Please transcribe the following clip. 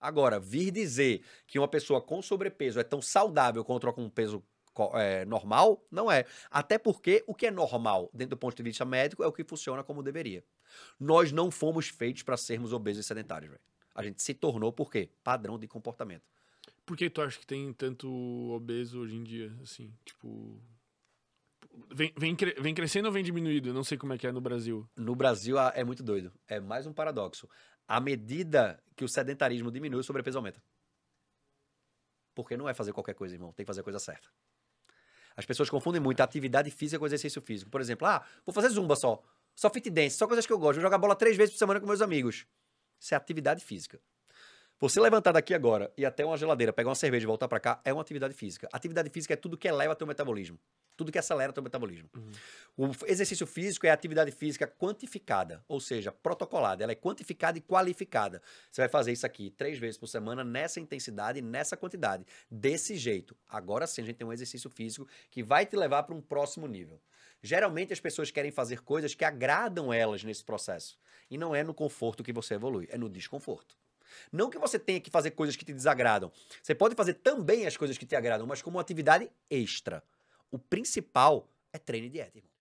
Agora, vir dizer que uma pessoa com sobrepeso é tão saudável quanto com um peso é, normal, não é. Até porque o que é normal, dentro do ponto de vista médico, é o que funciona como deveria. Nós não fomos feitos para sermos obesos e sedentários, velho. A gente se tornou, por quê? Padrão de comportamento. Por que tu acha que tem tanto obeso hoje em dia, assim, tipo... Vem, vem, vem crescendo ou vem diminuído? não sei como é que é no Brasil. No Brasil ah, é muito doido. É mais um paradoxo. À medida que o sedentarismo diminui, o sobrepeso aumenta. Porque não é fazer qualquer coisa, irmão. Tem que fazer a coisa certa. As pessoas confundem muito a atividade física com exercício físico. Por exemplo, ah, vou fazer zumba só. Só fit dance, só coisas que eu gosto. Vou jogar bola três vezes por semana com meus amigos. Isso é atividade física. Você levantar daqui agora e até uma geladeira, pegar uma cerveja e voltar para cá é uma atividade física. Atividade física é tudo que eleva teu metabolismo, tudo que acelera teu metabolismo. Uhum. O exercício físico é atividade física quantificada, ou seja, protocolada. Ela é quantificada e qualificada. Você vai fazer isso aqui três vezes por semana, nessa intensidade, nessa quantidade, desse jeito. Agora sim, a gente tem um exercício físico que vai te levar para um próximo nível. Geralmente as pessoas querem fazer coisas que agradam elas nesse processo. E não é no conforto que você evolui, é no desconforto. Não que você tenha que fazer coisas que te desagradam. Você pode fazer também as coisas que te agradam, mas como uma atividade extra. O principal é treino e dieta, irmão.